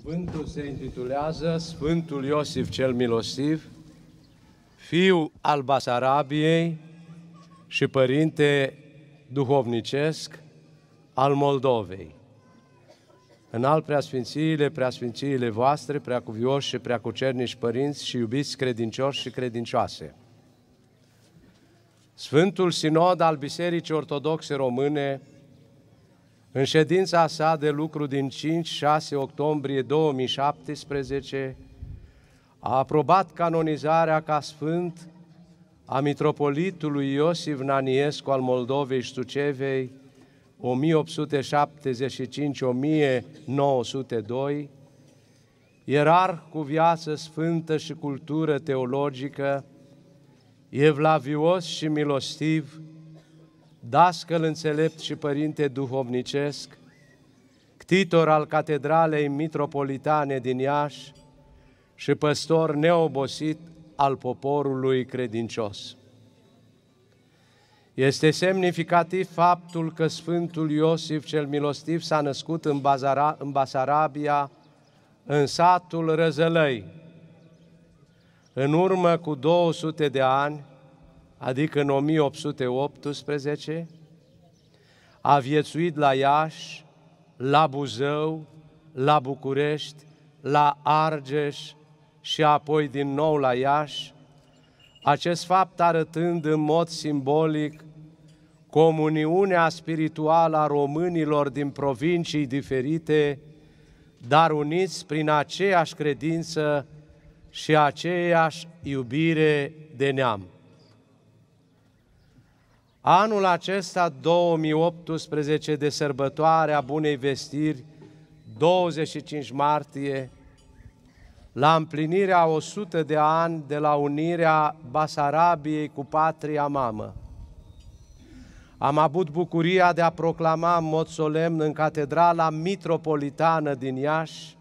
Cuvântul se intitulează Sfântul Iosif cel Milostiv, fiu al Basarabiei și părinte duhovnicesc al Moldovei. În al preasfințiile, preasfințiile voastre, preacuvioși și preacucernici părinți și iubiți credincioși și credincioase. Sfântul Sinod al Bisericii Ortodoxe Române, în ședința sa de lucru din 5-6 octombrie 2017, a aprobat canonizarea ca sfânt a mitropolitului Iosif Naniescu al Moldovei și Sucevei, 1875-1902, ierarh cu viață sfântă și cultură teologică, evlavios și milostiv, dascăl înțelept și părinte duhovnicesc, ctitor al Catedralei Mitropolitane din Iași și păstor neobosit al poporului credincios. Este semnificativ faptul că Sfântul Iosif cel Milostiv s-a născut în, Bazara, în Basarabia, în satul Răzălăi. În urmă cu 200 de ani, adică în 1818, a viețuit la Iași, la Buzău, la București, la Argeș și apoi din nou la Iași, acest fapt arătând în mod simbolic comuniunea spirituală a românilor din provincii diferite, dar uniți prin aceeași credință și aceeași iubire de neam anul acesta 2018 de sărbătoare a Bunei Vestiri, 25 martie, la împlinirea 100 de ani de la unirea Basarabiei cu patria mamă. Am avut bucuria de a proclama în mod solemn în Catedrala Mitropolitană din Iași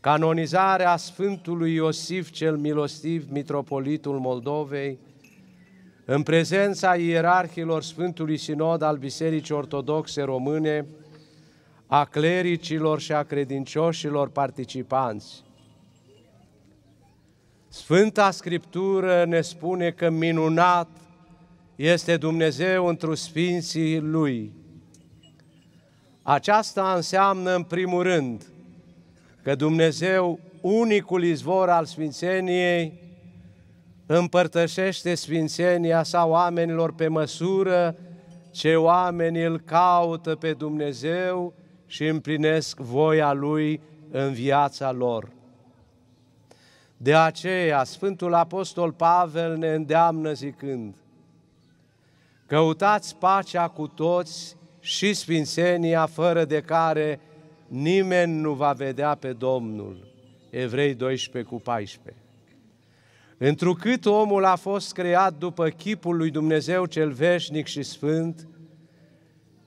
canonizarea Sfântului Iosif cel Milostiv, Mitropolitul Moldovei, în prezența ierarhilor Sfântului Sinod al Bisericii Ortodoxe Române, a clericilor și a credincioșilor participanți. Sfânta Scriptură ne spune că minunat este Dumnezeu întru Sfinții Lui. Aceasta înseamnă, în primul rând, că Dumnezeu, unicul izvor al Sfințeniei, împărtășește sfințenia sa oamenilor pe măsură ce oamenii îl caută pe Dumnezeu și împlinesc voia Lui în viața lor. De aceea, Sfântul Apostol Pavel ne îndeamnă zicând, Căutați pacea cu toți și sfințenia fără de care nimeni nu va vedea pe Domnul. Evrei 12 cu 14. Întrucât omul a fost creat după chipul lui Dumnezeu cel veșnic și sfânt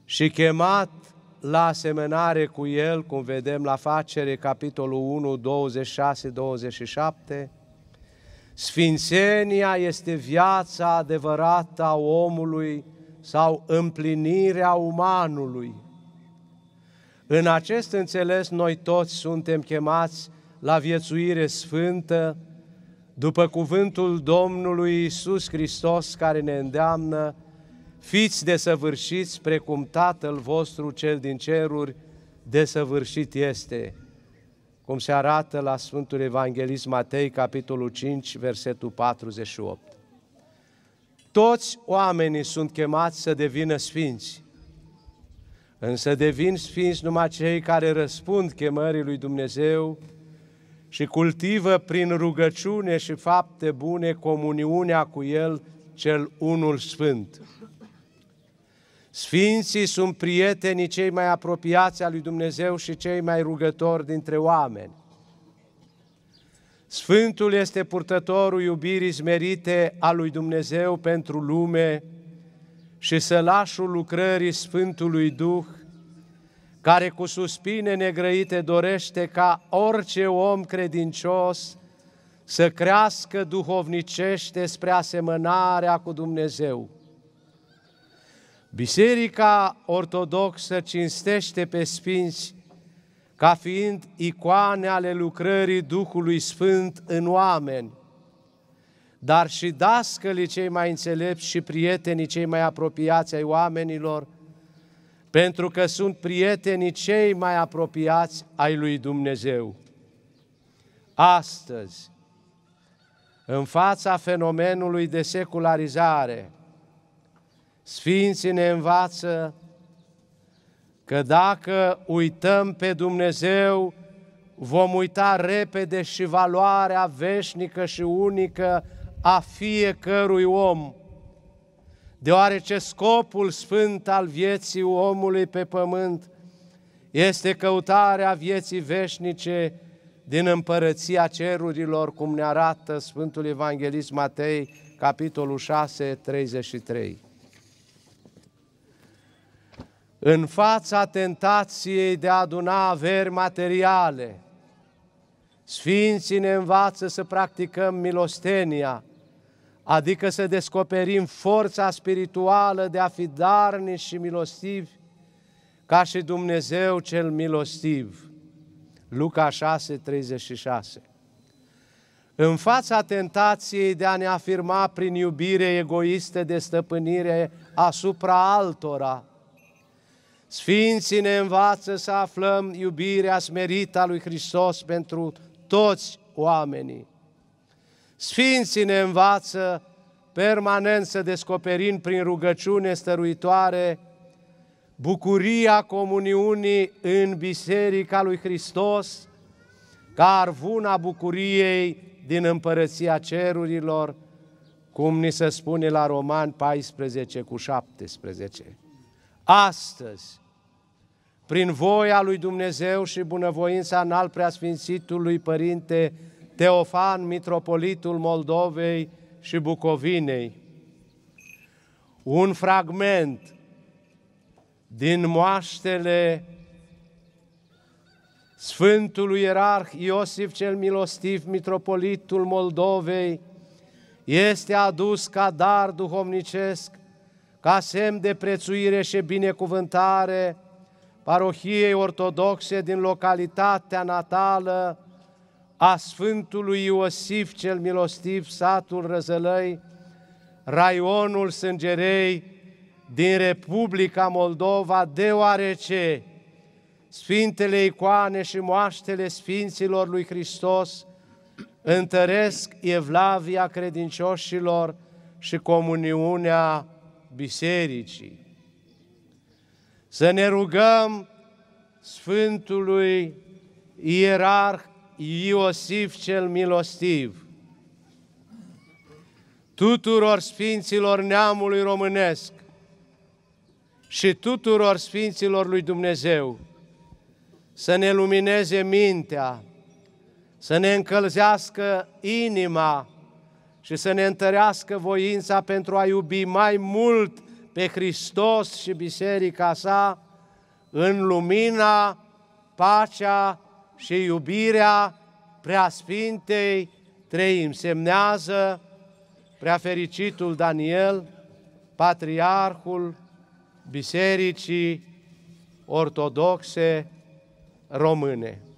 și chemat la asemănare cu el, cum vedem la facere, capitolul 1, 26, 27, Sfințenia este viața adevărată a omului sau împlinirea umanului. În acest înțeles, noi toți suntem chemați la viețuire sfântă, după cuvântul Domnului Isus Hristos care ne îndeamnă, fiți desăvârșiți precum Tatăl vostru cel din ceruri desăvârșit este, cum se arată la Sfântul Evanghelist Matei, capitolul 5, versetul 48. Toți oamenii sunt chemați să devină sfinți, însă devin sfinți numai cei care răspund chemării lui Dumnezeu și cultivă prin rugăciune și fapte bune comuniunea cu El, cel unul sfânt. Sfinții sunt prietenii cei mai apropiați al lui Dumnezeu și cei mai rugători dintre oameni. Sfântul este purtătorul iubirii smerite a lui Dumnezeu pentru lume și sălașul lucrării Sfântului Duh care cu suspine negrăite dorește ca orice om credincios să crească duhovnicește spre asemănarea cu Dumnezeu. Biserica Ortodoxă cinstește pe Sfinți ca fiind icoane ale lucrării Duhului Sfânt în oameni, dar și dascălii cei mai înțelepți și prietenii cei mai apropiați ai oamenilor – pentru că sunt prietenii cei mai apropiați ai lui Dumnezeu. Astăzi, în fața fenomenului de secularizare, Sfinții ne învață că dacă uităm pe Dumnezeu, vom uita repede și valoarea veșnică și unică a fiecărui om – deoarece scopul sfânt al vieții omului pe pământ este căutarea vieții veșnice din împărăția cerurilor, cum ne arată Sfântul Evanghelist Matei, capitolul 6, 33. În fața tentației de a aduna averi materiale, Sfinții ne învață să practicăm milostenia, adică să descoperim forța spirituală de a fi darnici și milostivi, ca și Dumnezeu cel milostiv. Luca 6, 36. În fața tentației de a ne afirma prin iubire egoistă de stăpânire asupra altora, Sfinții ne învață să aflăm iubirea smerită a lui Hristos pentru toți oamenii. Sfinții ne învață permanent să descoperim prin rugăciune stăruitoare bucuria comuniunii în Biserica lui Hristos, ca arvuna bucuriei din împărăția cerurilor, cum ni se spune la Roman 14 cu 17. Astăzi, prin voia lui Dumnezeu și bunăvoința în al preasfințitului Părinte Teofan, mitropolitul Moldovei și Bucovinei. Un fragment din moaștele Sfântului Ierarh Iosif cel Milostiv, mitropolitul Moldovei, este adus ca dar duhovnicesc, ca semn de prețuire și binecuvântare parohiei ortodoxe din localitatea natală, a Sfântului Iosif cel Milostiv, satul Răzălăi, raionul Sângerei din Republica Moldova, deoarece Sfintele icoane și moaștele Sfinților lui Hristos întăresc evlavia credincioșilor și comuniunea bisericii. Să ne rugăm Sfântului Ierarh Iosif cel milostiv, tuturor sfinților neamului românesc și tuturor sfinților lui Dumnezeu, să ne lumineze mintea, să ne încălzească inima și să ne întărească voința pentru a iubi mai mult pe Hristos și biserica sa în lumina, pacea și iubirea preasfintei treim. Semnează preafericitul Daniel, patriarhul Bisericii Ortodoxe Române.